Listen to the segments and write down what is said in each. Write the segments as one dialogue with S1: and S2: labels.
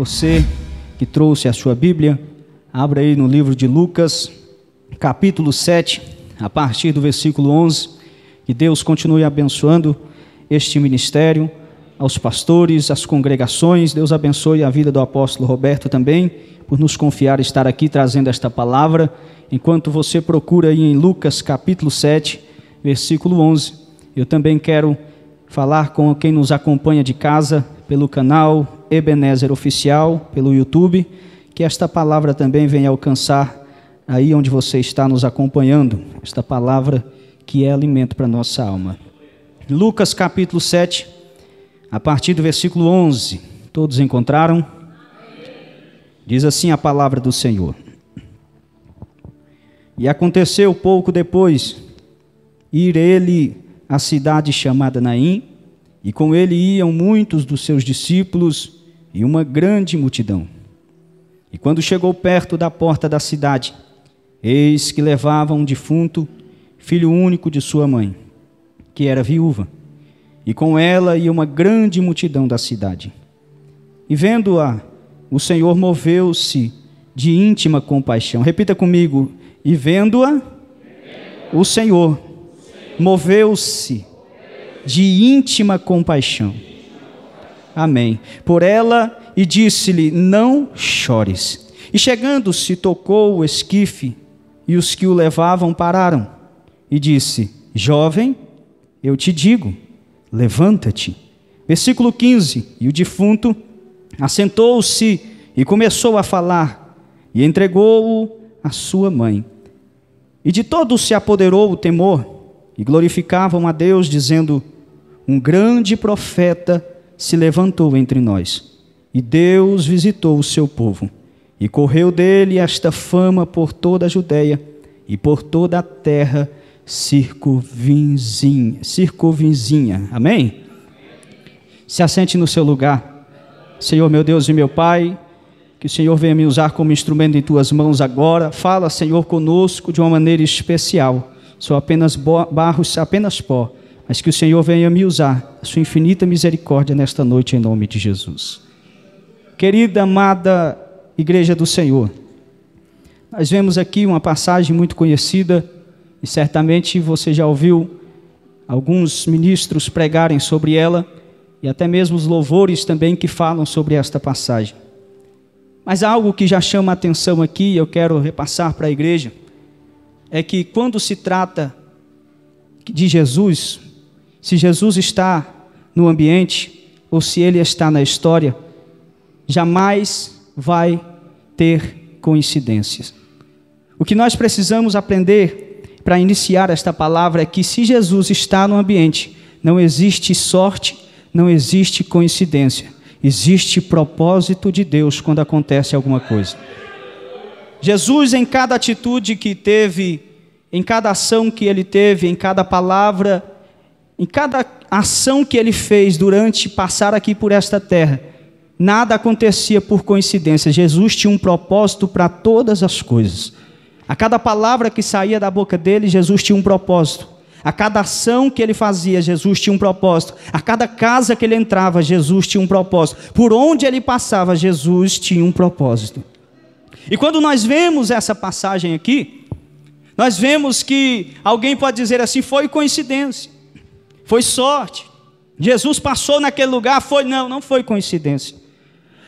S1: Você que trouxe a sua Bíblia, abra aí no livro de Lucas, capítulo 7, a partir do versículo 11. Que Deus continue abençoando este ministério, aos pastores, às congregações. Deus abençoe a vida do apóstolo Roberto também, por nos confiar estar aqui trazendo esta palavra. Enquanto você procura aí em Lucas, capítulo 7, versículo 11. Eu também quero falar com quem nos acompanha de casa pelo canal Ebenezer Oficial, pelo YouTube, que esta palavra também venha alcançar aí onde você está nos acompanhando, esta palavra que é alimento para nossa alma. Lucas capítulo 7, a partir do versículo 11. Todos encontraram? Diz assim a palavra do Senhor. E aconteceu pouco depois ir ele à cidade chamada Naim, e com ele iam muitos dos seus discípulos e uma grande multidão. E quando chegou perto da porta da cidade, eis que levava um defunto, filho único de sua mãe, que era viúva, e com ela ia uma grande multidão da cidade. E vendo-a, o Senhor moveu-se de íntima compaixão. Repita comigo: e vendo-a, o Senhor moveu-se de íntima compaixão. Amém. Por ela e disse-lhe: Não chores. E chegando-se, tocou o esquife, e os que o levavam pararam. E disse: Jovem, eu te digo, levanta-te. Versículo 15: E o defunto assentou-se e começou a falar, e entregou-o à sua mãe. E de todo se apoderou o temor, e glorificavam a Deus, dizendo: Um grande profeta se levantou entre nós, e Deus visitou o seu povo. E correu dele esta fama por toda a Judéia e por toda a terra circunvizinha. circunvizinha. Amém? Se assente no seu lugar. Senhor meu Deus e meu Pai, que o Senhor venha me usar como instrumento em tuas mãos agora. Fala, Senhor, conosco de uma maneira especial. Sou apenas barro, apenas pó, mas que o Senhor venha me usar, a sua infinita misericórdia nesta noite, em nome de Jesus. Querida, amada Igreja do Senhor, nós vemos aqui uma passagem muito conhecida, e certamente você já ouviu alguns ministros pregarem sobre ela, e até mesmo os louvores também que falam sobre esta passagem. Mas há algo que já chama a atenção aqui, eu quero repassar para a igreja é que quando se trata de Jesus, se Jesus está no ambiente ou se ele está na história, jamais vai ter coincidências. O que nós precisamos aprender para iniciar esta palavra é que se Jesus está no ambiente, não existe sorte, não existe coincidência. Existe propósito de Deus quando acontece alguma coisa. Jesus, em cada atitude que teve, em cada ação que ele teve, em cada palavra, em cada ação que ele fez durante passar aqui por esta terra, nada acontecia por coincidência. Jesus tinha um propósito para todas as coisas. A cada palavra que saía da boca dele, Jesus tinha um propósito. A cada ação que ele fazia, Jesus tinha um propósito. A cada casa que ele entrava, Jesus tinha um propósito. Por onde ele passava, Jesus tinha um propósito. E quando nós vemos essa passagem aqui, nós vemos que alguém pode dizer assim: foi coincidência, foi sorte. Jesus passou naquele lugar, foi. Não, não foi coincidência.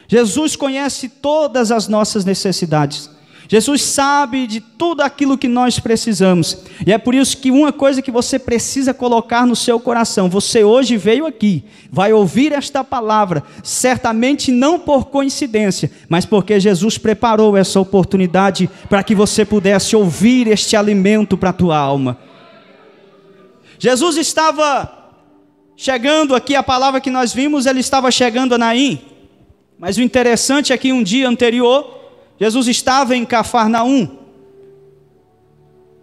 S1: Jesus conhece todas as nossas necessidades. Jesus sabe de tudo aquilo que nós precisamos. E é por isso que uma coisa que você precisa colocar no seu coração: você hoje veio aqui, vai ouvir esta palavra, certamente não por coincidência, mas porque Jesus preparou essa oportunidade para que você pudesse ouvir este alimento para a tua alma. Jesus estava chegando aqui, a palavra que nós vimos, ele estava chegando a Naim. Mas o interessante é que um dia anterior, Jesus estava em Cafarnaum,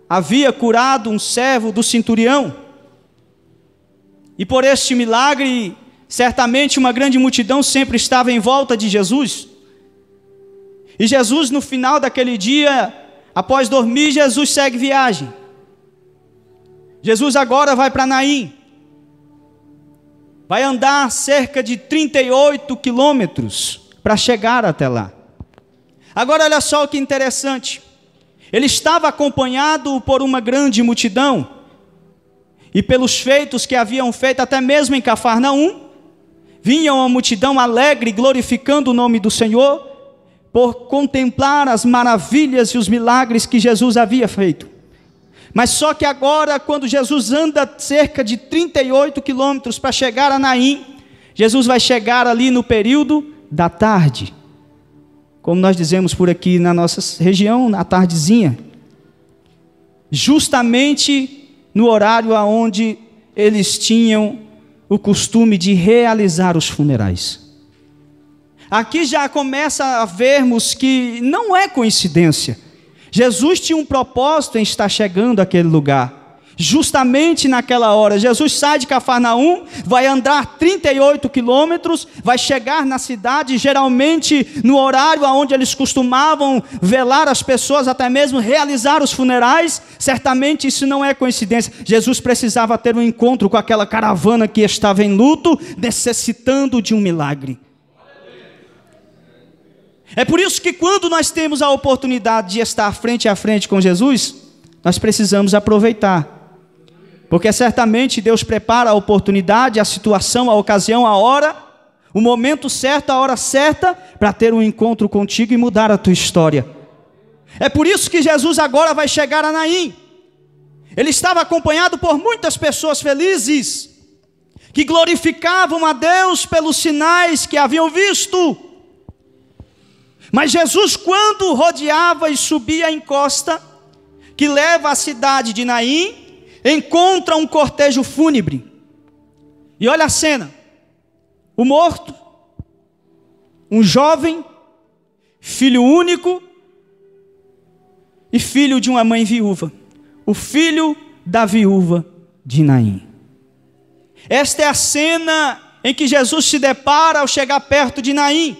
S1: havia curado um servo do centurião, e por este milagre, certamente uma grande multidão sempre estava em volta de Jesus. E Jesus, no final daquele dia, após dormir, Jesus segue viagem. Jesus agora vai para Naim. Vai andar cerca de 38 quilômetros para chegar até lá. Agora, olha só que interessante. Ele estava acompanhado por uma grande multidão, e pelos feitos que haviam feito, até mesmo em Cafarnaum, vinha uma multidão alegre, glorificando o nome do Senhor, por contemplar as maravilhas e os milagres que Jesus havia feito. Mas só que agora, quando Jesus anda cerca de 38 quilômetros para chegar a Naim, Jesus vai chegar ali no período da tarde como nós dizemos por aqui na nossa região, na tardezinha, justamente no horário aonde eles tinham o costume de realizar os funerais. Aqui já começa a vermos que não é coincidência. Jesus tinha um propósito em estar chegando àquele lugar justamente naquela hora. Jesus sai de Cafarnaum, vai andar 38 quilômetros, vai chegar na cidade, geralmente no horário onde eles costumavam velar as pessoas, até mesmo realizar os funerais. Certamente isso não é coincidência. Jesus precisava ter um encontro com aquela caravana que estava em luto, necessitando de um milagre. É por isso que quando nós temos a oportunidade de estar frente a frente com Jesus, nós precisamos aproveitar porque certamente Deus prepara a oportunidade, a situação, a ocasião, a hora, o momento certo, a hora certa, para ter um encontro contigo e mudar a tua história. É por isso que Jesus agora vai chegar a Naim. Ele estava acompanhado por muitas pessoas felizes, que glorificavam a Deus pelos sinais que haviam visto. Mas Jesus, quando rodeava e subia a encosta que leva à cidade de Naim, encontra um cortejo fúnebre. E olha a cena: o morto, um jovem, filho único e filho de uma mãe viúva, o filho da viúva de Naim. Esta é a cena em que Jesus se depara ao chegar perto de Naim.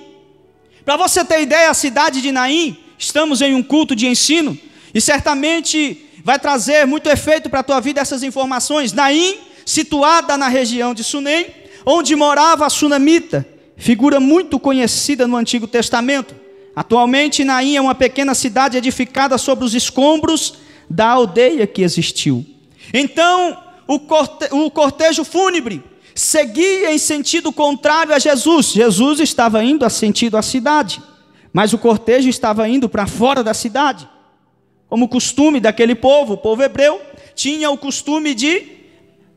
S1: Para você ter ideia, a cidade de Naim, estamos em um culto de ensino, e certamente vai trazer muito efeito para a tua vida essas informações. Naim, situada na região de Sunem, onde morava a sunamita, figura muito conhecida no Antigo Testamento. Atualmente, Naim é uma pequena cidade edificada sobre os escombros da aldeia que existiu. Então, o, corte, o cortejo fúnebre seguia em sentido contrário a Jesus. Jesus estava indo a sentido à cidade, mas o cortejo estava indo para fora da cidade como costume daquele povo, o povo hebreu, tinha o costume de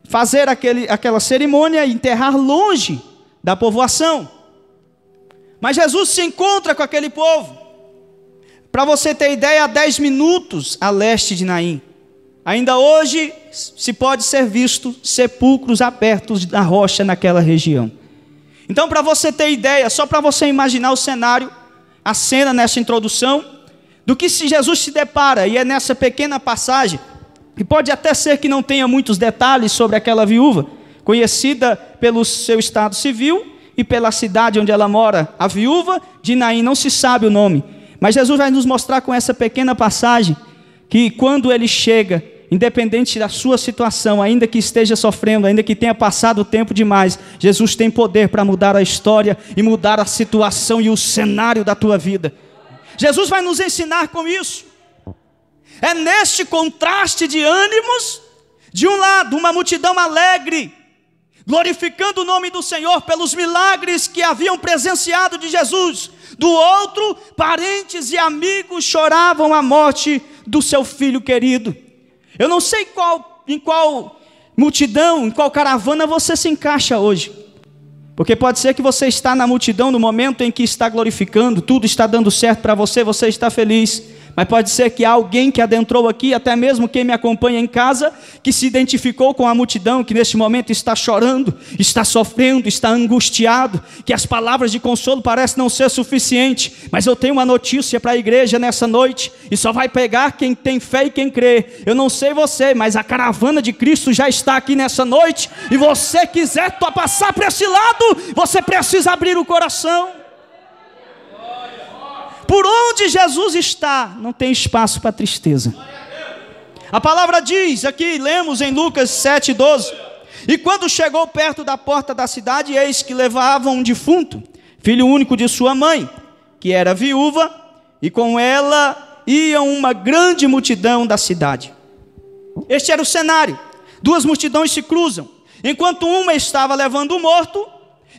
S1: fazer aquele, aquela cerimônia e enterrar longe da povoação. Mas Jesus se encontra com aquele povo. Para você ter ideia, a 10 minutos a leste de Naim. Ainda hoje se pode ser visto sepulcros abertos na rocha naquela região. Então, para você ter ideia, só para você imaginar o cenário, a cena nessa introdução, do que se Jesus se depara, e é nessa pequena passagem, e pode até ser que não tenha muitos detalhes sobre aquela viúva, conhecida pelo seu estado civil e pela cidade onde ela mora, a viúva de Naim, não se sabe o nome. Mas Jesus vai nos mostrar com essa pequena passagem que quando ele chega, independente da sua situação, ainda que esteja sofrendo, ainda que tenha passado tempo demais, Jesus tem poder para mudar a história e mudar a situação e o cenário da tua vida. Jesus vai nos ensinar com isso. É neste contraste de ânimos, de um lado, uma multidão alegre, glorificando o nome do Senhor pelos milagres que haviam presenciado de Jesus, do outro, parentes e amigos choravam a morte do seu filho querido. Eu não sei qual, em qual multidão, em qual caravana você se encaixa hoje. Porque pode ser que você está na multidão no momento em que está glorificando, tudo está dando certo para você, você está feliz mas pode ser que há alguém que adentrou aqui, até mesmo quem me acompanha em casa, que se identificou com a multidão, que neste momento está chorando, está sofrendo, está angustiado, que as palavras de consolo parecem não ser suficiente, mas eu tenho uma notícia para a igreja nessa noite, e só vai pegar quem tem fé e quem crê. Eu não sei você, mas a caravana de Cristo já está aqui nessa noite, e você quiser passar para esse lado, você precisa abrir o coração. Por onde Jesus está, não tem espaço para tristeza. A palavra diz, aqui lemos em Lucas 7,12: E quando chegou perto da porta da cidade, eis que levavam um defunto, filho único de sua mãe, que era viúva, e com ela ia uma grande multidão da cidade. Este era o cenário. Duas multidões se cruzam. Enquanto uma estava levando o morto,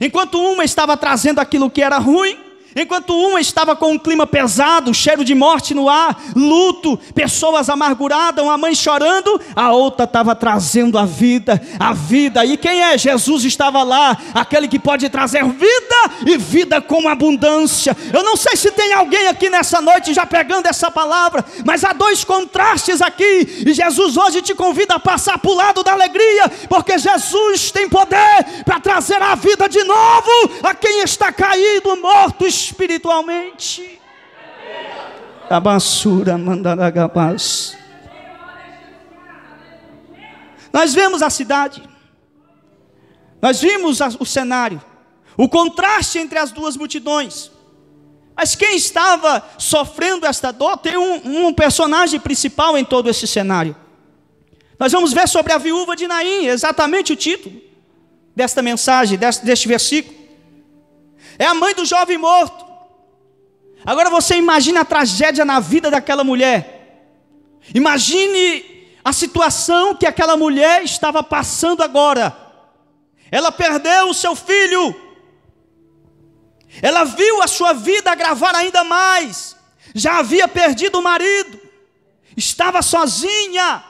S1: enquanto uma estava trazendo aquilo que era ruim, Enquanto uma estava com um clima pesado, cheiro de morte no ar, luto, pessoas amarguradas, uma mãe chorando, a outra estava trazendo a vida, a vida. E quem é? Jesus estava lá, aquele que pode trazer vida e vida com abundância. Eu não sei se tem alguém aqui nessa noite já pegando essa palavra, mas há dois contrastes aqui, e Jesus hoje te convida a passar para o lado da alegria, porque Jesus tem poder para trazer a vida de novo a quem está caído, morto, espiritualmente. A basura Nós vemos a cidade, nós vimos o cenário, o contraste entre as duas multidões. Mas quem estava sofrendo esta dor tem um, um, personagem principal em todo esse cenário. Nós vamos ver sobre a viúva de Naim, exatamente o título desta mensagem, deste, deste versículo. É a mãe do jovem morto. Agora você imagina a tragédia na vida daquela mulher. Imagine a situação que aquela mulher estava passando agora. Ela perdeu o seu filho. Ela viu a sua vida agravar ainda mais. Já havia perdido o marido. Estava sozinha.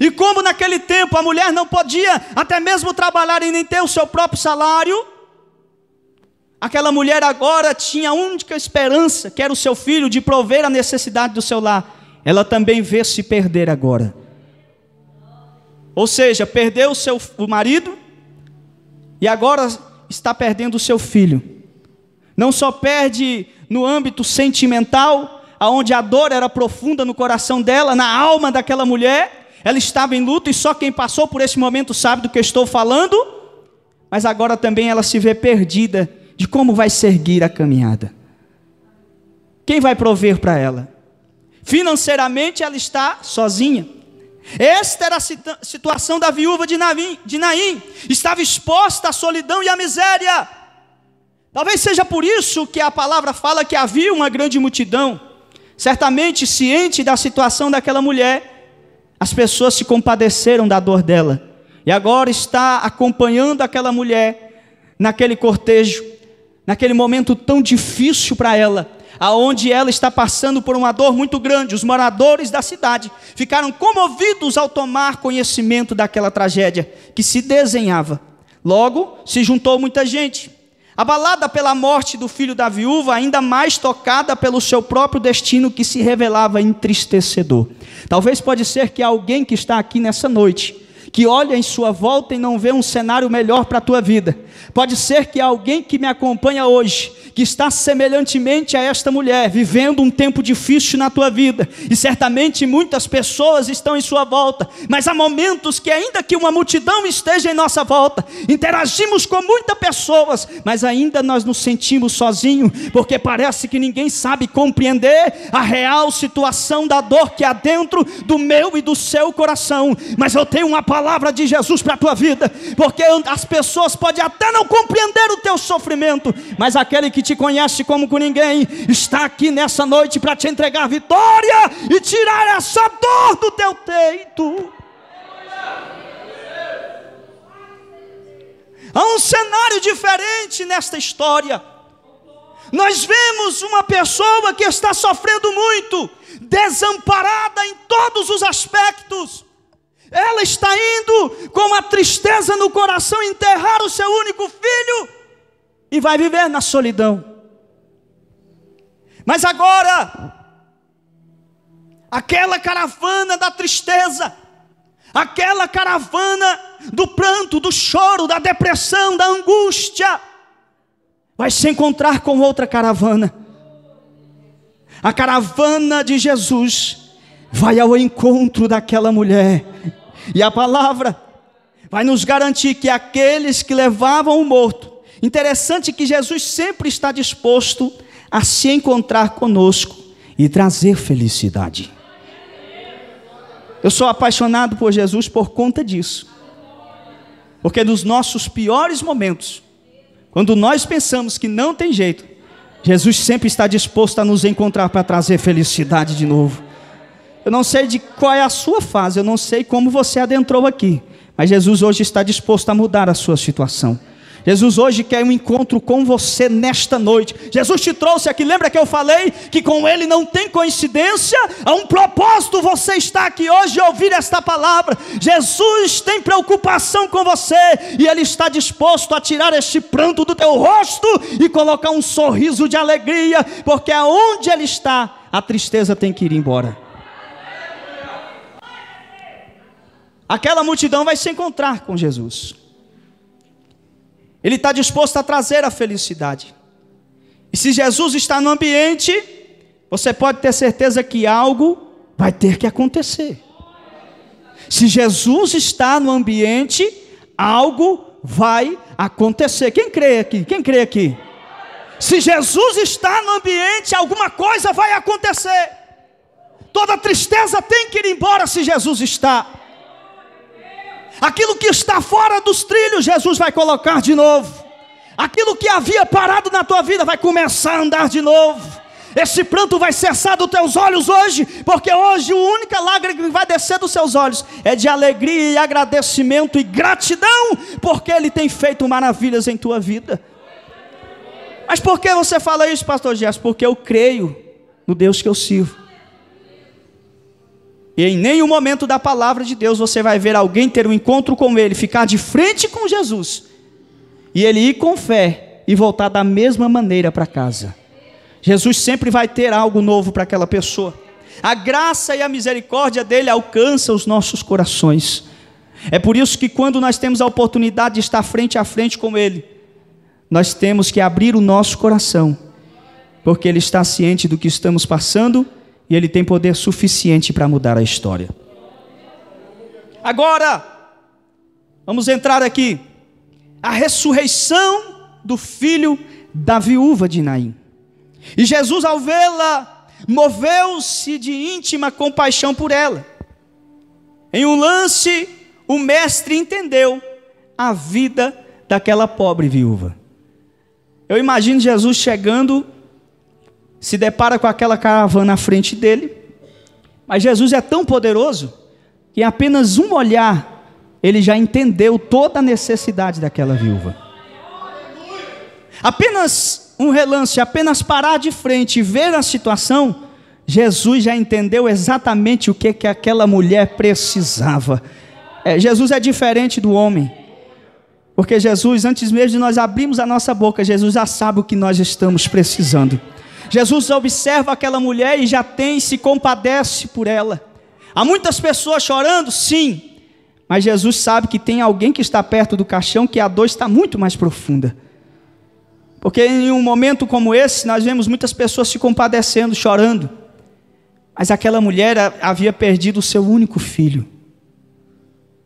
S1: E como naquele tempo a mulher não podia até mesmo trabalhar e nem ter o seu próprio salário, Aquela mulher agora tinha a única esperança, que era o seu filho, de prover a necessidade do seu lar. Ela também vê se perder agora. Ou seja, perdeu o seu o marido e agora está perdendo o seu filho. Não só perde no âmbito sentimental, aonde a dor era profunda no coração dela, na alma daquela mulher, ela estava em luto e só quem passou por esse momento sabe do que estou falando. Mas agora também ela se vê perdida de como vai seguir a caminhada. Quem vai prover para ela? Financeiramente ela está sozinha. Esta era a situação da viúva de, Navim, de Naim. Estava exposta à solidão e à miséria. Talvez seja por isso que a palavra fala que havia uma grande multidão. Certamente, ciente da situação daquela mulher, as pessoas se compadeceram da dor dela. E agora está acompanhando aquela mulher naquele cortejo naquele momento tão difícil para ela, aonde ela está passando por uma dor muito grande. Os moradores da cidade ficaram comovidos ao tomar conhecimento daquela tragédia que se desenhava. Logo, se juntou muita gente. Abalada pela morte do filho da viúva, ainda mais tocada pelo seu próprio destino que se revelava entristecedor. Talvez pode ser que alguém que está aqui nessa noite que olha em sua volta e não vê um cenário melhor para a tua vida. Pode ser que alguém que me acompanha hoje, que está semelhantemente a esta mulher, vivendo um tempo difícil na tua vida, e certamente muitas pessoas estão em sua volta, mas há momentos que, ainda que uma multidão esteja em nossa volta, interagimos com muitas pessoas, mas ainda nós nos sentimos sozinhos, porque parece que ninguém sabe compreender a real situação da dor que há dentro do meu e do seu coração. Mas eu tenho uma palavra palavra de Jesus para a tua vida, porque as pessoas podem até não compreender o teu sofrimento, mas aquele que te conhece como com ninguém está aqui nessa noite para te entregar vitória e tirar essa dor do teu peito. Há um cenário diferente nesta história. Nós vemos uma pessoa que está sofrendo muito, desamparada em todos os aspectos. Ela está indo com a tristeza no coração enterrar o seu único filho e vai viver na solidão. Mas agora, aquela caravana da tristeza, aquela caravana do pranto, do choro, da depressão, da angústia, vai se encontrar com outra caravana. A caravana de Jesus vai ao encontro daquela mulher e a palavra vai nos garantir que aqueles que levavam o morto, interessante que Jesus sempre está disposto a se encontrar conosco e trazer felicidade. Eu sou apaixonado por Jesus por conta disso. Porque nos nossos piores momentos, quando nós pensamos que não tem jeito, Jesus sempre está disposto a nos encontrar para trazer felicidade de novo. Eu não sei de qual é a sua fase, eu não sei como você adentrou aqui, mas Jesus hoje está disposto a mudar a sua situação. Jesus hoje quer um encontro com você nesta noite. Jesus te trouxe aqui. Lembra que eu falei que com Ele não tem coincidência? Há um propósito você está aqui hoje a ouvir esta palavra. Jesus tem preocupação com você e Ele está disposto a tirar este pranto do teu rosto e colocar um sorriso de alegria, porque aonde Ele está, a tristeza tem que ir embora. aquela multidão vai se encontrar com Jesus. Ele está disposto a trazer a felicidade. E se Jesus está no ambiente, você pode ter certeza que algo vai ter que acontecer. Se Jesus está no ambiente, algo vai acontecer. Quem crê aqui? Quem crê aqui? Se Jesus está no ambiente, alguma coisa vai acontecer. Toda tristeza tem que ir embora se Jesus está. Aquilo que está fora dos trilhos, Jesus vai colocar de novo. Aquilo que havia parado na tua vida vai começar a andar de novo. Esse pranto vai cessar dos teus olhos hoje, porque hoje a única lágrima que vai descer dos seus olhos é de alegria e agradecimento e gratidão, porque Ele tem feito maravilhas em tua vida. Mas por que você fala isso, pastor Gerson? Porque eu creio no Deus que eu sirvo. E em nenhum momento da palavra de Deus você vai ver alguém ter um encontro com ele, ficar de frente com Jesus e ele ir com fé e voltar da mesma maneira para casa. Jesus sempre vai ter algo novo para aquela pessoa. A graça e a misericórdia dele alcançam os nossos corações. É por isso que quando nós temos a oportunidade de estar frente a frente com ele, nós temos que abrir o nosso coração, porque ele está ciente do que estamos passando e ele tem poder suficiente para mudar a história. Agora, vamos entrar aqui. A ressurreição do filho da viúva de Naim. E Jesus, ao vê-la, moveu-se de íntima compaixão por ela. Em um lance, o mestre entendeu a vida daquela pobre viúva. Eu imagino Jesus chegando se depara com aquela caravana à frente dele. Mas Jesus é tão poderoso que em apenas um olhar ele já entendeu toda a necessidade daquela viúva. Apenas um relance, apenas parar de frente e ver a situação, Jesus já entendeu exatamente o que, que aquela mulher precisava. É, Jesus é diferente do homem. Porque Jesus, antes mesmo de nós abrirmos a nossa boca, Jesus já sabe o que nós estamos precisando. Jesus observa aquela mulher e já tem, se compadece por ela. Há muitas pessoas chorando, sim, mas Jesus sabe que tem alguém que está perto do caixão que a dor está muito mais profunda. Porque em um momento como esse, nós vemos muitas pessoas se compadecendo, chorando. Mas aquela mulher havia perdido o seu único filho.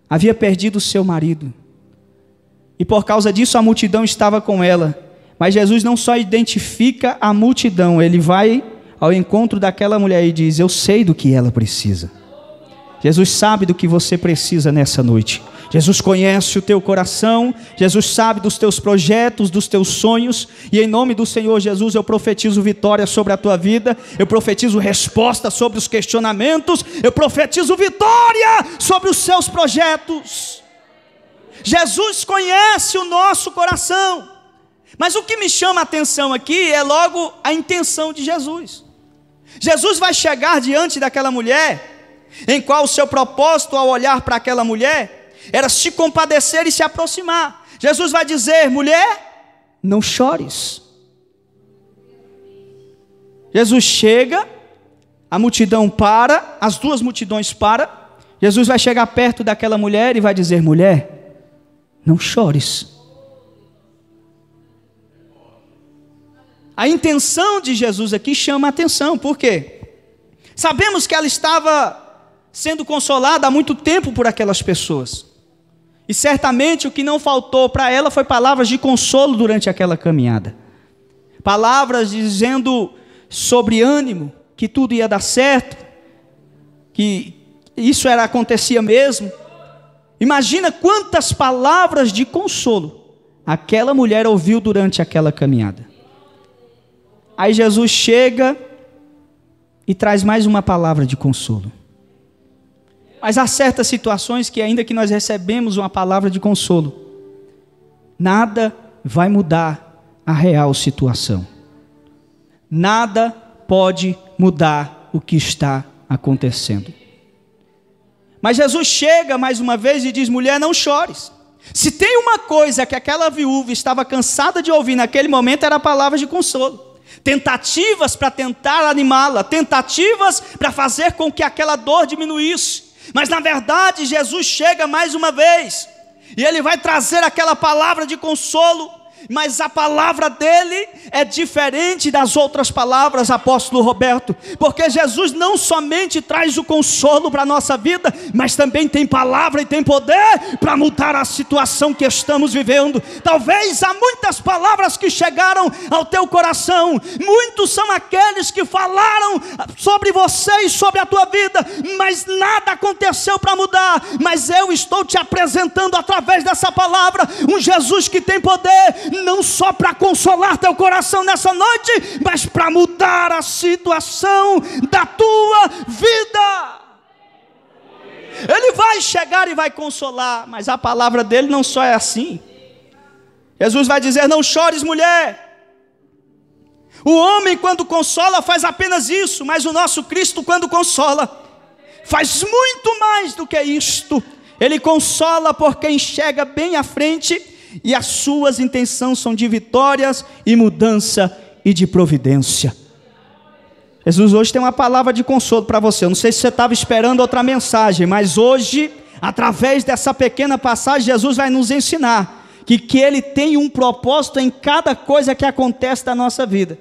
S1: Havia perdido o seu marido. E por causa disso a multidão estava com ela. Mas Jesus não só identifica a multidão, ele vai ao encontro daquela mulher e diz: Eu sei do que ela precisa. Jesus sabe do que você precisa nessa noite. Jesus conhece o teu coração, Jesus sabe dos teus projetos, dos teus sonhos, e em nome do Senhor Jesus eu profetizo vitória sobre a tua vida, eu profetizo resposta sobre os questionamentos, eu profetizo vitória sobre os seus projetos. Jesus conhece o nosso coração. Mas o que me chama a atenção aqui é logo a intenção de Jesus. Jesus vai chegar diante daquela mulher, em qual o seu propósito ao olhar para aquela mulher era se compadecer e se aproximar. Jesus vai dizer: mulher, não chores. Jesus chega, a multidão para, as duas multidões para. Jesus vai chegar perto daquela mulher e vai dizer: mulher, não chores. A intenção de Jesus aqui chama a atenção, por quê? Sabemos que ela estava sendo consolada há muito tempo por aquelas pessoas. E certamente o que não faltou para ela foi palavras de consolo durante aquela caminhada. Palavras dizendo sobre ânimo, que tudo ia dar certo, que isso era acontecia mesmo. Imagina quantas palavras de consolo aquela mulher ouviu durante aquela caminhada. Aí Jesus chega e traz mais uma palavra de consolo. Mas há certas situações que, ainda que nós recebemos uma palavra de consolo, nada vai mudar a real situação. Nada pode mudar o que está acontecendo. Mas Jesus chega mais uma vez e diz: mulher, não chores. Se tem uma coisa que aquela viúva estava cansada de ouvir naquele momento, era a palavra de consolo tentativas para tentar animá-la, tentativas para fazer com que aquela dor diminuísse. Mas na verdade, Jesus chega mais uma vez, e ele vai trazer aquela palavra de consolo, mas a palavra dele é diferente das outras palavras, apóstolo Roberto, porque Jesus não somente traz o consolo para a nossa vida, mas também tem palavra e tem poder para mudar a situação que estamos vivendo. Talvez há muitas palavras que chegaram ao teu coração, muitos são aqueles que falaram sobre você e sobre a tua vida, mas nada aconteceu para mudar. Mas eu estou te apresentando através dessa palavra um Jesus que tem poder não só para consolar teu coração nessa noite, mas para mudar a situação da tua vida. Ele vai chegar e vai consolar, mas a palavra dele não só é assim. Jesus vai dizer: Não chores, mulher. O homem, quando consola, faz apenas isso, mas o nosso Cristo, quando consola, faz muito mais do que isto. Ele consola porque enxerga bem à frente e as suas intenções são de vitórias e mudança e de providência. Jesus hoje tem uma palavra de consolo para você. Eu não sei se você estava esperando outra mensagem, mas hoje, através dessa pequena passagem, Jesus vai nos ensinar que, que Ele tem um propósito em cada coisa que acontece na nossa vida.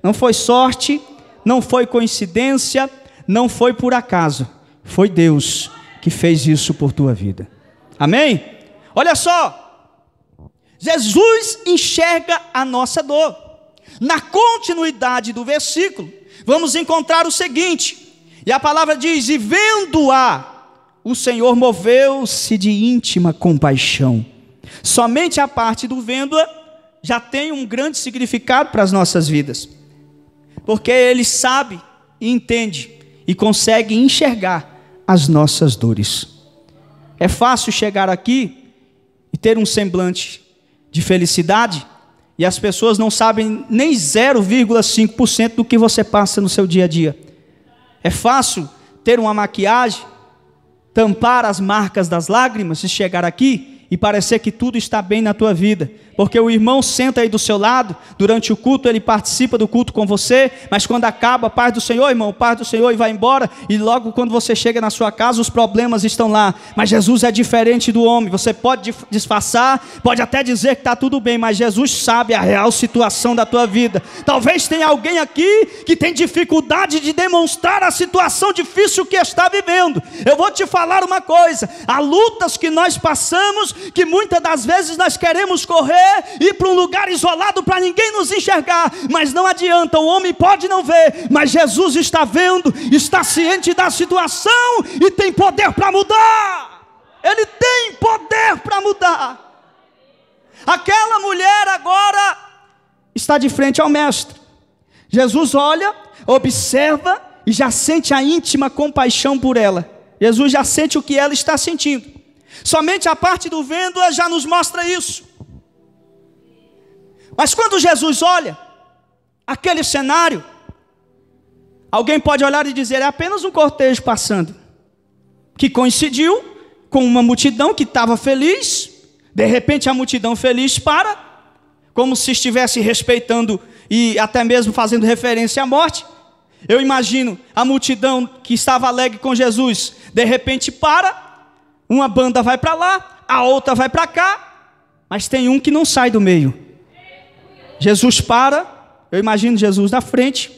S1: Não foi sorte, não foi coincidência, não foi por acaso. Foi Deus que fez isso por tua vida. Amém? Olha só, Jesus enxerga a nossa dor. Na continuidade do versículo, vamos encontrar o seguinte: e a palavra diz: E vendo-a, o Senhor moveu-se de íntima compaixão. Somente a parte do vendo-a já tem um grande significado para as nossas vidas, porque ele sabe e entende e consegue enxergar as nossas dores. É fácil chegar aqui e ter um semblante de felicidade e as pessoas não sabem nem 0,5% do que você passa no seu dia a dia. É fácil ter uma maquiagem, tampar as marcas das lágrimas e chegar aqui e parecer que tudo está bem na tua vida porque o irmão senta aí do seu lado, durante o culto ele participa do culto com você, mas quando acaba, pai paz do Senhor, irmão, paz do Senhor e vai embora, e logo quando você chega na sua casa, os problemas estão lá. Mas Jesus é diferente do homem, você pode disfarçar, pode até dizer que está tudo bem, mas Jesus sabe a real situação da tua vida. Talvez tenha alguém aqui que tem dificuldade de demonstrar a situação difícil que está vivendo. Eu vou te falar uma coisa: há lutas que nós passamos que muitas das vezes nós queremos correr ir para um lugar isolado para ninguém nos enxergar, mas não adianta, o homem pode não ver, mas Jesus está vendo, está ciente da situação e tem poder para mudar. Ele tem poder para mudar. Aquela mulher agora está de frente ao mestre. Jesus olha, observa e já sente a íntima compaixão por ela. Jesus já sente o que ela está sentindo. Somente a parte do vendo já nos mostra isso. Mas quando Jesus olha aquele cenário, alguém pode olhar e dizer: é apenas um cortejo passando, que coincidiu com uma multidão que estava feliz. De repente, a multidão feliz para, como se estivesse respeitando e até mesmo fazendo referência à morte. Eu imagino a multidão que estava alegre com Jesus, de repente para, uma banda vai para lá, a outra vai para cá, mas tem um que não sai do meio. Jesus para, eu imagino Jesus na frente,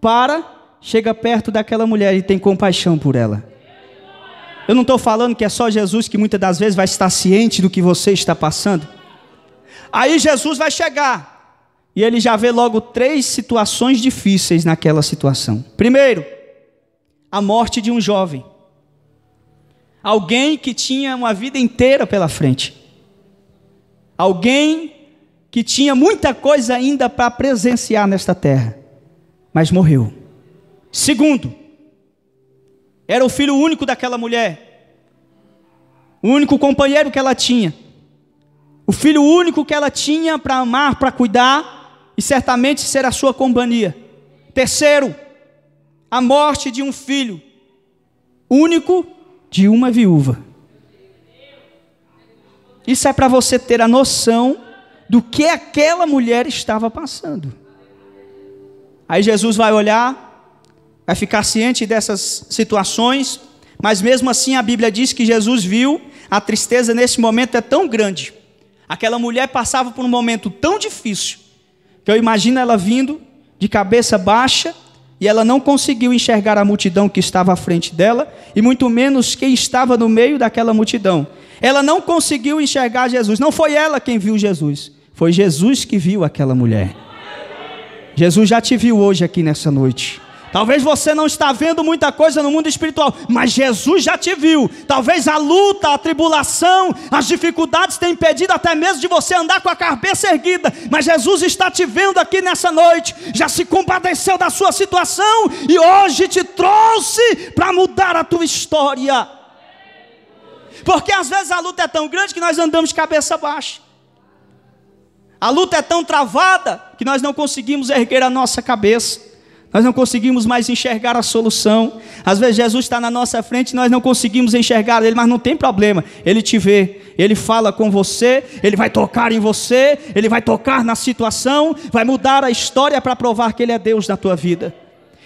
S1: para, chega perto daquela mulher e tem compaixão por ela. Eu não estou falando que é só Jesus que muitas das vezes vai estar ciente do que você está passando. Aí Jesus vai chegar e ele já vê logo três situações difíceis naquela situação. Primeiro, a morte de um jovem, alguém que tinha uma vida inteira pela frente, alguém que tinha muita coisa ainda para presenciar nesta terra, mas morreu. Segundo, era o filho único daquela mulher, o único companheiro que ela tinha, o filho único que ela tinha para amar, para cuidar e certamente ser a sua companhia. Terceiro, a morte de um filho único de uma viúva. Isso é para você ter a noção do que aquela mulher estava passando. Aí Jesus vai olhar, vai ficar ciente dessas situações, mas mesmo assim a Bíblia diz que Jesus viu, a tristeza nesse momento é tão grande. Aquela mulher passava por um momento tão difícil, que eu imagino ela vindo de cabeça baixa e ela não conseguiu enxergar a multidão que estava à frente dela e muito menos quem estava no meio daquela multidão. Ela não conseguiu enxergar Jesus. Não foi ela quem viu Jesus. Foi Jesus que viu aquela mulher. Jesus já te viu hoje aqui nessa noite. Talvez você não está vendo muita coisa no mundo espiritual, mas Jesus já te viu. Talvez a luta, a tribulação, as dificuldades tenham impedido até mesmo de você andar com a cabeça erguida, mas Jesus está te vendo aqui nessa noite. Já se compadeceu da sua situação e hoje te trouxe para mudar a tua história. Porque às vezes a luta é tão grande que nós andamos de cabeça baixa. A luta é tão travada que nós não conseguimos erguer a nossa cabeça. Nós não conseguimos mais enxergar a solução. Às vezes Jesus está na nossa frente e nós não conseguimos enxergar ele, mas não tem problema. Ele te vê, ele fala com você, ele vai tocar em você, ele vai tocar na situação, vai mudar a história para provar que ele é Deus na tua vida.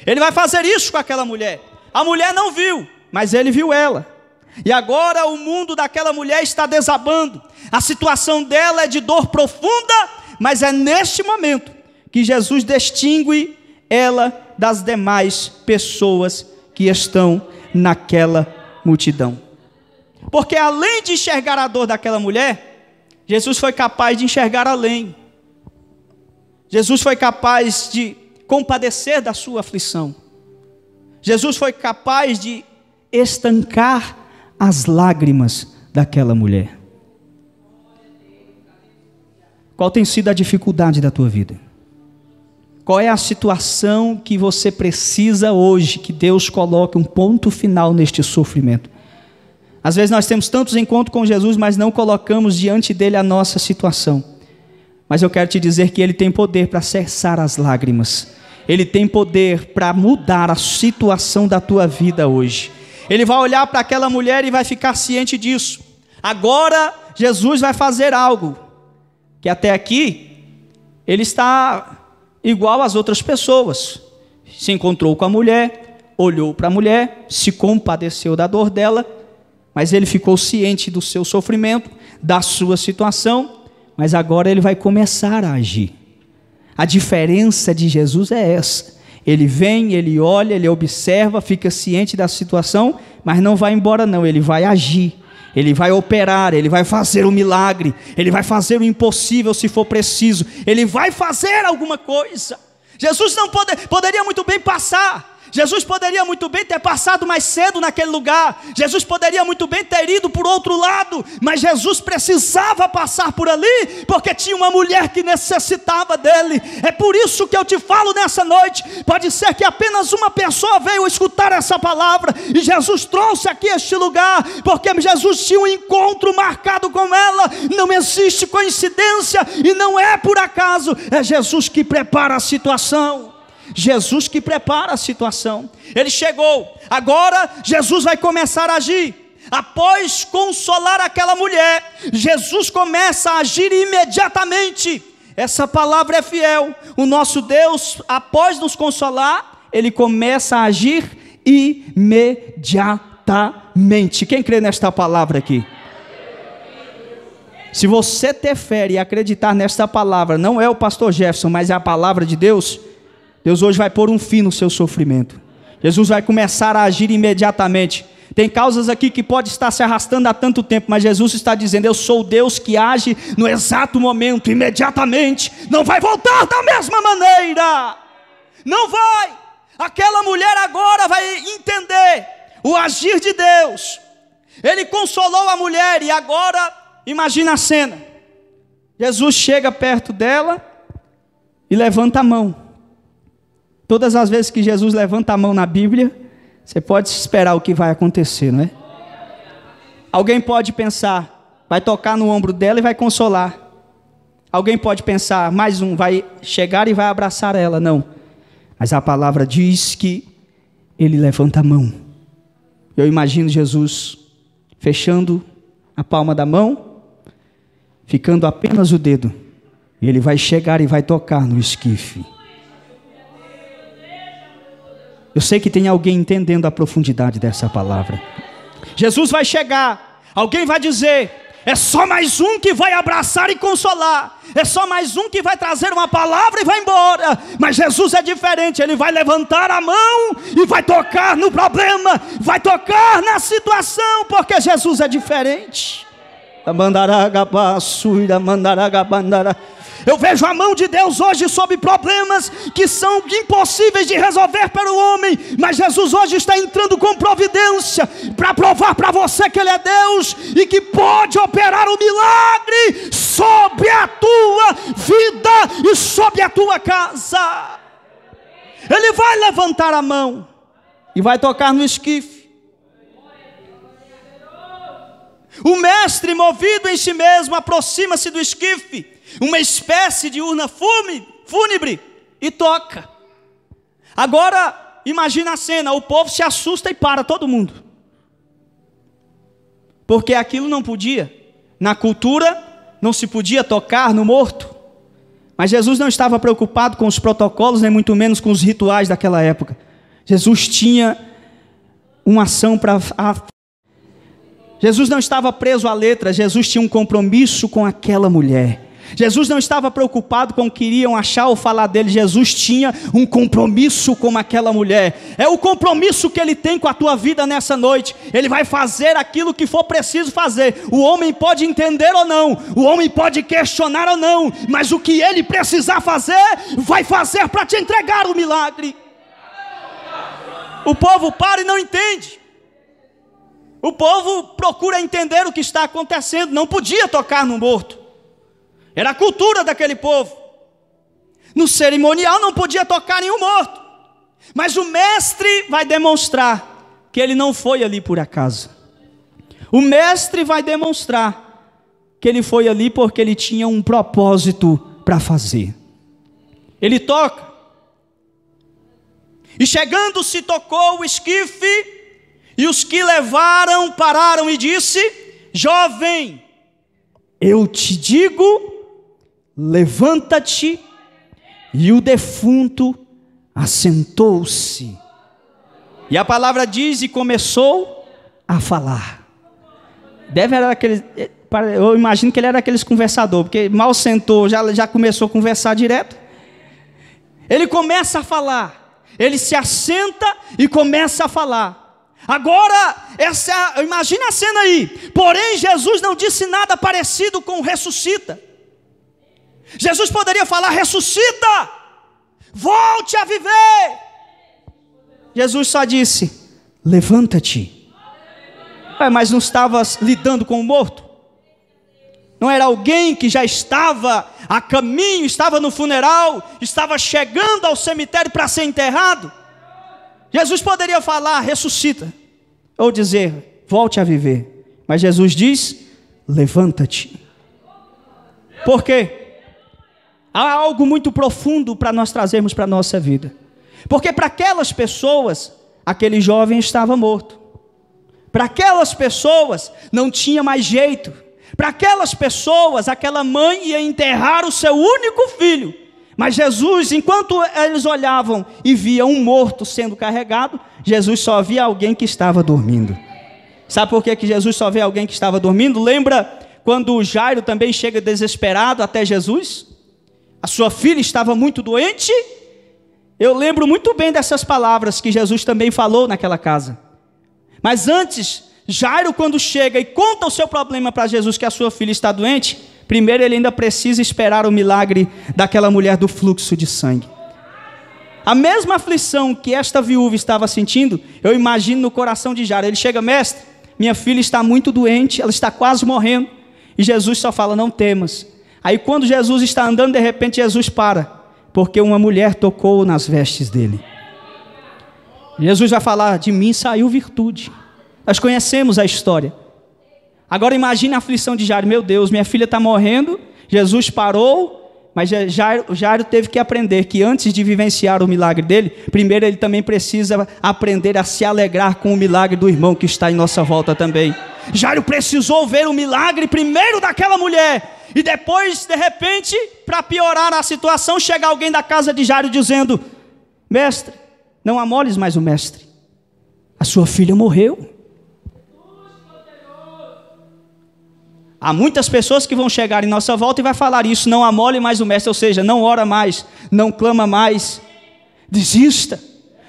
S1: Ele vai fazer isso com aquela mulher. A mulher não viu, mas ele viu ela. E agora o mundo daquela mulher está desabando. A situação dela é de dor profunda, mas é neste momento que Jesus distingue ela das demais pessoas que estão naquela multidão. Porque além de enxergar a dor daquela mulher, Jesus foi capaz de enxergar além. Jesus foi capaz de compadecer da sua aflição. Jesus foi capaz de estancar as lágrimas daquela mulher. Qual tem sido a dificuldade da tua vida? Qual é a situação que você precisa hoje que Deus coloque um ponto final neste sofrimento? Às vezes nós temos tantos encontros com Jesus, mas não colocamos diante dele a nossa situação. Mas eu quero te dizer que ele tem poder para cessar as lágrimas. Ele tem poder para mudar a situação da tua vida hoje. Ele vai olhar para aquela mulher e vai ficar ciente disso. Agora Jesus vai fazer algo que até aqui ele está igual às outras pessoas. Se encontrou com a mulher, olhou para a mulher, se compadeceu da dor dela, mas ele ficou ciente do seu sofrimento, da sua situação, mas agora ele vai começar a agir. A diferença de Jesus é essa. Ele vem, ele olha, ele observa, fica ciente da situação, mas não vai embora, não. Ele vai agir, ele vai operar, ele vai fazer o um milagre, ele vai fazer o impossível se for preciso, ele vai fazer alguma coisa. Jesus não pode, poderia muito bem passar, Jesus poderia muito bem ter passado mais cedo naquele lugar, Jesus poderia muito bem ter ido por outro lado, mas Jesus precisava passar por ali, porque tinha uma mulher que necessitava dele. É por isso que eu te falo nessa noite: pode ser que apenas uma pessoa veio escutar essa palavra, e Jesus trouxe aqui este lugar, porque Jesus tinha um encontro marcado com ela. Não existe coincidência e não é por acaso, é Jesus que prepara a situação. Jesus que prepara a situação. Ele chegou, agora Jesus vai começar a agir. Após consolar aquela mulher, Jesus começa a agir imediatamente. Essa palavra é fiel. O nosso Deus, após nos consolar, ele começa a agir imediatamente. Quem crê nesta palavra aqui? Se você ter fé e acreditar nesta palavra, não é o pastor Jefferson, mas é a palavra de Deus, Deus hoje vai pôr um fim no seu sofrimento. Jesus vai começar a agir imediatamente. Tem causas aqui que pode estar se arrastando há tanto tempo, mas Jesus está dizendo: Eu sou o Deus que age no exato momento, imediatamente. Não vai voltar da mesma maneira. Não vai. Aquela mulher agora vai entender o agir de Deus. Ele consolou a mulher e agora imagina a cena. Jesus chega perto dela e levanta a mão. Todas as vezes que Jesus levanta a mão na Bíblia, você pode esperar o que vai acontecer, não é? Alguém pode pensar, vai tocar no ombro dela e vai consolar. Alguém pode pensar, mais um vai chegar e vai abraçar ela. Não. Mas a palavra diz que ele levanta a mão. Eu imagino Jesus fechando a palma da mão, ficando apenas o dedo. E ele vai chegar e vai tocar no esquife. Eu sei que tem alguém entendendo a profundidade dessa palavra. Jesus vai chegar, alguém vai dizer: é só mais um que vai abraçar e consolar, é só mais um que vai trazer uma palavra e vai embora. Mas Jesus é diferente, ele vai levantar a mão e vai tocar no problema, vai tocar na situação, porque Jesus é diferente. Mandará, mandará, mandará. Eu vejo a mão de Deus hoje sobre problemas que são impossíveis de resolver para o homem, mas Jesus hoje está entrando com providência para provar para você que Ele é Deus e que pode operar o um milagre sobre a tua vida e sobre a tua casa. Ele vai levantar a mão e vai tocar no esquife. O mestre, movido em si mesmo, aproxima-se do esquife uma espécie de urna fúnebre e toca. Agora, imagina a cena: o povo se assusta e para todo mundo. Porque aquilo não podia, na cultura, não se podia tocar no morto. Mas Jesus não estava preocupado com os protocolos, nem muito menos com os rituais daquela época. Jesus tinha uma ação para. Jesus não estava preso à letra, Jesus tinha um compromisso com aquela mulher. Jesus não estava preocupado com o que iriam achar ou falar dele, Jesus tinha um compromisso com aquela mulher. É o compromisso que ele tem com a tua vida nessa noite. Ele vai fazer aquilo que for preciso fazer. O homem pode entender ou não, o homem pode questionar ou não, mas o que ele precisar fazer, vai fazer para te entregar o milagre. O povo para e não entende. O povo procura entender o que está acontecendo, não podia tocar no morto. Era a cultura daquele povo. No cerimonial não podia tocar nenhum morto. Mas o mestre vai demonstrar que ele não foi ali por acaso. O mestre vai demonstrar que ele foi ali porque ele tinha um propósito para fazer. Ele toca. E chegando-se tocou o esquife, e os que levaram pararam e disse: Jovem, eu te digo Levanta-te. E o defunto assentou-se. E a palavra diz: E começou a falar. Deve era aquele. Eh, eu imagino que ele era aqueles conversador, porque mal sentou, já, já começou a conversar direto. Ele começa a falar. Ele se assenta e começa a falar. Agora, essa, imagina a cena aí. Porém, Jesus não disse nada parecido com ressuscita. Jesus poderia falar: ressuscita, volte a viver. Jesus só disse: levanta-te. É, mas não estavas lidando com o morto? Não era alguém que já estava a caminho, estava no funeral, estava chegando ao cemitério para ser enterrado? Jesus poderia falar: ressuscita, ou dizer: volte a viver. Mas Jesus diz: levanta-te. Por quê? há algo muito profundo para nós trazermos para a nossa vida. Porque para aquelas pessoas, aquele jovem estava morto. Para aquelas pessoas, não tinha mais jeito. Para aquelas pessoas, aquela mãe ia enterrar o seu único filho. Mas Jesus, enquanto eles olhavam e via um morto sendo carregado, Jesus só via alguém que estava dormindo. Sabe por que, que Jesus só vê alguém que estava dormindo? Lembra quando o Jairo também chega desesperado até Jesus? sua filha estava muito doente. Eu lembro muito bem dessas palavras que Jesus também falou naquela casa. Mas antes, Jairo, quando chega e conta o seu problema para Jesus, que a sua filha está doente, primeiro ele ainda precisa esperar o milagre daquela mulher do fluxo de sangue. A mesma aflição que esta viúva estava sentindo, eu imagino no coração de Jairo. Ele chega, mestre, minha filha está muito doente, ela está quase morrendo. E Jesus só fala: não temas, Aí quando Jesus está andando, de repente Jesus para, porque uma mulher tocou nas vestes dele. Jesus vai falar: De mim saiu virtude. Nós conhecemos a história. Agora imagine a aflição de Jairo: Meu Deus, minha filha está morrendo. Jesus parou, mas Jairo, Jairo teve que aprender que antes de vivenciar o milagre dele, primeiro ele também precisa aprender a se alegrar com o milagre do irmão que está em nossa volta também. Jairo precisou ver o milagre primeiro daquela mulher. E depois, de repente, para piorar a situação, chega alguém da casa de Jairo dizendo: Mestre, não amoles mais o mestre. A sua filha morreu. Há muitas pessoas que vão chegar em nossa volta e vai falar isso, não amole mais o mestre, ou seja, não ora mais, não clama mais, desista,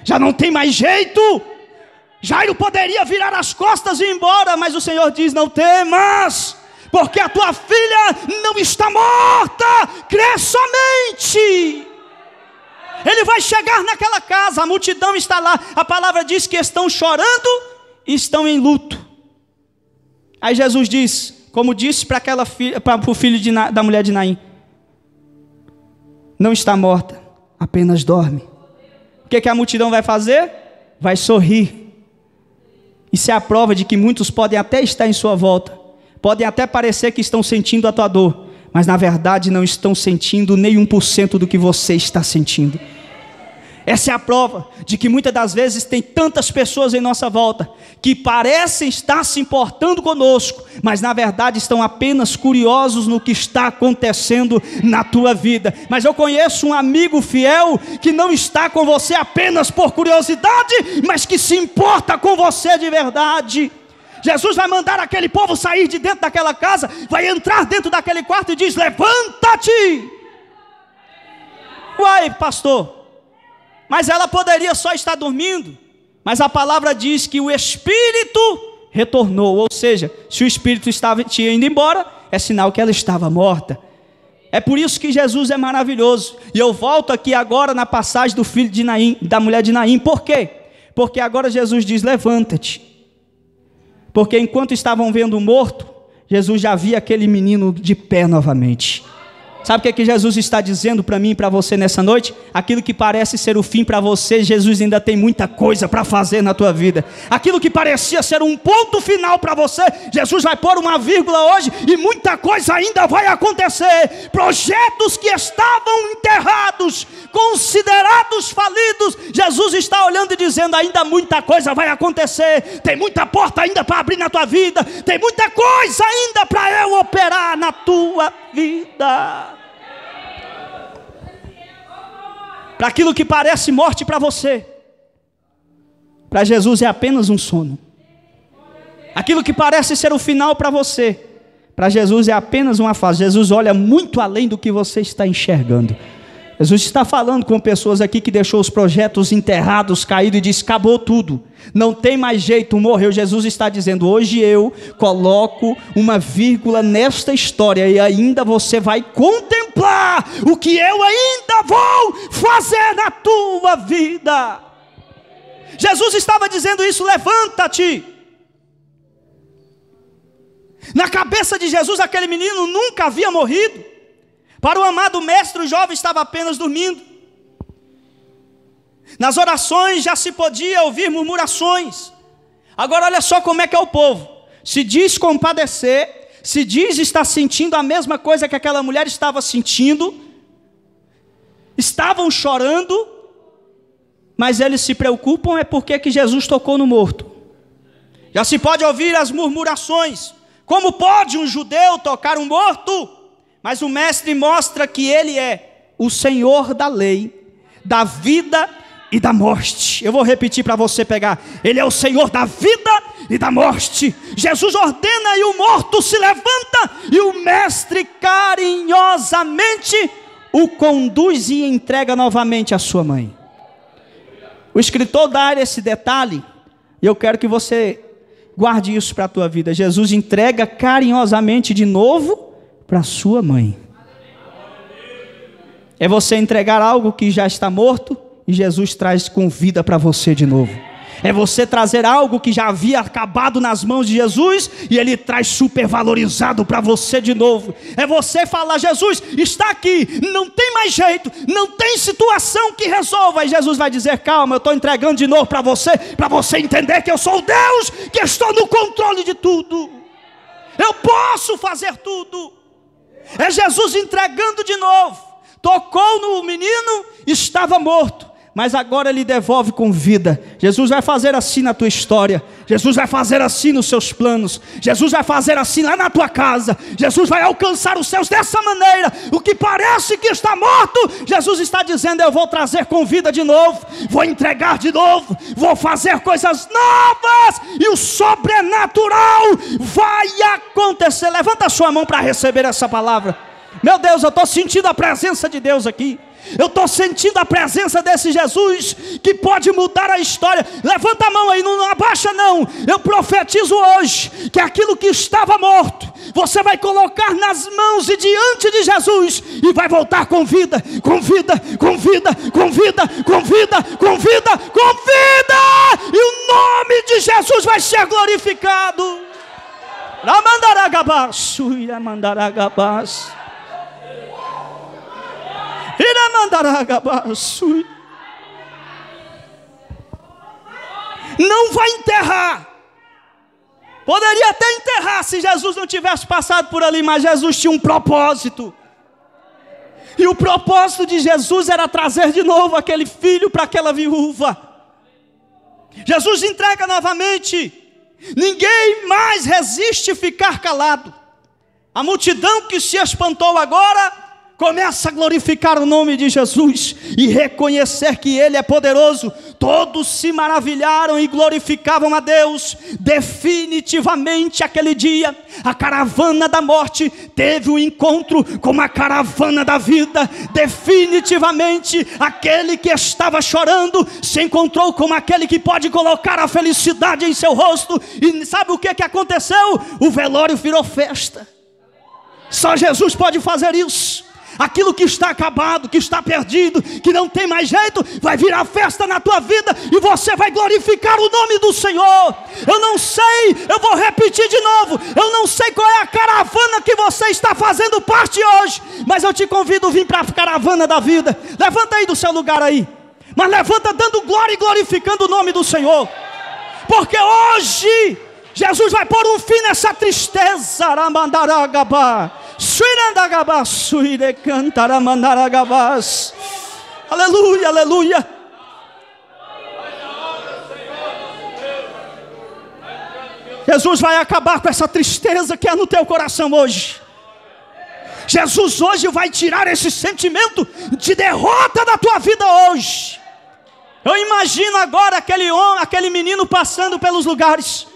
S1: já não tem mais jeito. Jairo poderia virar as costas e ir embora, mas o Senhor diz: Não temas, porque a tua filha não está morta, crê somente. Ele vai chegar naquela casa, a multidão está lá. A palavra diz que estão chorando e estão em luto. Aí Jesus diz, como disse para aquela filha, para o filho de, da mulher de Naim: Não está morta, apenas dorme. O que, que a multidão vai fazer? Vai sorrir. Isso é a prova de que muitos podem até estar em sua volta, podem até parecer que estão sentindo a tua dor, mas na verdade não estão sentindo nem 1% do que você está sentindo. Essa é a prova de que muitas das vezes tem tantas pessoas em nossa volta que parecem estar se importando conosco, mas na verdade estão apenas curiosos no que está acontecendo na tua vida. Mas eu conheço um amigo fiel que não está com você apenas por curiosidade, mas que se importa com você de verdade. Jesus vai mandar aquele povo sair de dentro daquela casa, vai entrar dentro daquele quarto e diz: Levanta-te! Uai, pastor, mas ela poderia só estar dormindo. Mas a palavra diz que o espírito retornou, ou seja, se o espírito estava tinha indo embora, é sinal que ela estava morta. É por isso que Jesus é maravilhoso. E eu volto aqui agora na passagem do filho de Naim, da mulher de Naim. Por quê? Porque agora Jesus diz: "Levanta-te". Porque enquanto estavam vendo o morto, Jesus já via aquele menino de pé novamente. Sabe o que, é que Jesus está dizendo para mim e para você nessa noite? Aquilo que parece ser o fim para você, Jesus ainda tem muita coisa para fazer na tua vida. Aquilo que parecia ser um ponto final para você, Jesus vai pôr uma vírgula hoje e muita coisa ainda vai acontecer. Projetos que estavam enterrados, considerados falidos, Jesus está olhando e dizendo: ainda muita coisa vai acontecer. Tem muita porta ainda para abrir na tua vida, tem muita coisa ainda para eu operar na tua vida vida. Para aquilo que parece morte para você, para Jesus é apenas um sono. Aquilo que parece ser o final para você, para Jesus é apenas uma fase. Jesus olha muito além do que você está enxergando. Jesus está falando com pessoas aqui que deixou os projetos enterrados, caídos, e diz: acabou tudo, não tem mais jeito, morreu. Jesus está dizendo: hoje eu coloco uma vírgula nesta história e ainda você vai contemplar o que eu ainda vou fazer na tua vida. Jesus estava dizendo isso: levanta-te. Na cabeça de Jesus, aquele menino nunca havia morrido. Para o amado mestre, o jovem estava apenas dormindo. Nas orações já se podia ouvir murmurações. Agora olha só como é que é o povo. Se diz compadecer, se diz estar sentindo a mesma coisa que aquela mulher estava sentindo, estavam chorando, mas eles se preocupam é porque que Jesus tocou no morto. Já se pode ouvir as murmurações. Como pode um judeu tocar um morto? Mas o mestre mostra que ele é o Senhor da lei, da vida e da morte. Eu vou repetir para você pegar. Ele é o Senhor da vida e da morte. Jesus ordena e o morto se levanta, e o mestre carinhosamente o conduz e entrega novamente à sua mãe. O escritor dá esse detalhe, e eu quero que você guarde isso para a tua vida. Jesus entrega carinhosamente de novo para sua mãe. É você entregar algo que já está morto e Jesus traz com vida para você de novo. É você trazer algo que já havia acabado nas mãos de Jesus e ele traz supervalorizado para você de novo. É você falar: Jesus está aqui, não tem mais jeito, não tem situação que resolva. E Jesus vai dizer: Calma, eu estou entregando de novo para você, para você entender que eu sou Deus, que estou no controle de tudo. Eu posso fazer tudo. É Jesus entregando de novo. Tocou no menino, estava morto mas agora ele devolve com vida. Jesus vai fazer assim na tua história. Jesus vai fazer assim nos seus planos. Jesus vai fazer assim lá na tua casa. Jesus vai alcançar os seus dessa maneira. O que parece que está morto, Jesus está dizendo: Eu vou trazer com vida de novo, vou entregar de novo, vou fazer coisas novas, e o sobrenatural vai acontecer. Levanta a sua mão para receber essa palavra. Meu Deus, eu estou sentindo a presença de Deus aqui. Eu estou sentindo a presença desse Jesus que pode mudar a história. Levanta a mão aí, não, não abaixa não. Eu profetizo hoje que aquilo que estava morto, você vai colocar nas mãos e diante de Jesus e vai voltar com vida, com vida, com vida, com vida, com vida, com vida, com vida. E o nome de Jesus vai ser glorificado. Ramandaragabaço, Ramandaragabaço. Não vai enterrar. Poderia até enterrar se Jesus não tivesse passado por ali, mas Jesus tinha um propósito. E o propósito de Jesus era trazer de novo aquele filho para aquela viúva. Jesus entrega novamente. Ninguém mais resiste ficar calado. A multidão que se espantou agora Começa a glorificar o nome de Jesus e reconhecer que Ele é poderoso. Todos se maravilharam e glorificavam a Deus. Definitivamente, aquele dia, a caravana da morte teve um encontro com a caravana da vida. Definitivamente, aquele que estava chorando se encontrou com aquele que pode colocar a felicidade em seu rosto. E sabe o que, que aconteceu? O velório virou festa. Só Jesus pode fazer isso aquilo que está acabado, que está perdido, que não tem mais jeito, vai virar festa na tua vida e você vai glorificar o nome do Senhor. Eu não sei, eu vou repetir de novo, eu não sei qual é a caravana que você está fazendo parte hoje, mas eu te convido a vir para a caravana da vida. Levanta aí do seu lugar aí. Mas levanta dando glória e glorificando o nome do Senhor. Porque hoje Jesus vai pôr um fim nessa tristeza. Ramandaragabá. Aleluia, aleluia. Jesus vai acabar com essa tristeza que há no teu coração hoje. Jesus hoje vai tirar esse sentimento de derrota da tua vida hoje. Eu imagino agora aquele homem, aquele menino passando pelos lugares.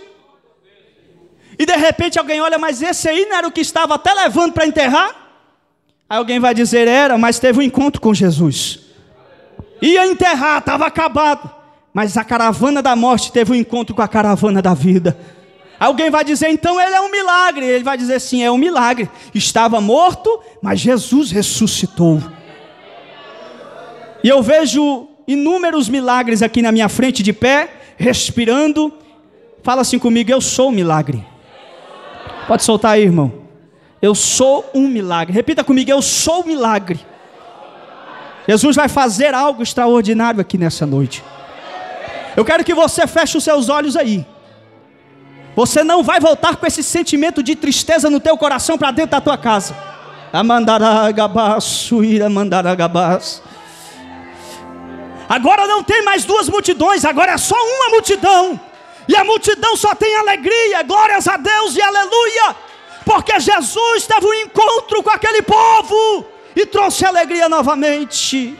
S1: E de repente alguém olha, mas esse aí não era o que estava até levando para enterrar? Aí alguém vai dizer, era, mas teve um encontro com Jesus. Ia enterrar, estava acabado. Mas a caravana da morte teve um encontro com a caravana da vida. Alguém vai dizer, então ele é um milagre. Ele vai dizer, sim, é um milagre. Estava morto, mas Jesus ressuscitou. E eu vejo inúmeros milagres aqui na minha frente de pé, respirando. Fala assim comigo, eu sou um milagre. Pode soltar aí, irmão. Eu sou um milagre. Repita comigo: Eu sou um milagre. Jesus vai fazer algo extraordinário aqui nessa noite. Eu quero que você feche os seus olhos aí. Você não vai voltar com esse sentimento de tristeza no teu coração para dentro da tua casa. Agora não tem mais duas multidões, agora é só uma multidão. E a multidão só tem alegria, glórias a Deus e aleluia, porque Jesus teve um encontro com aquele povo e trouxe alegria novamente.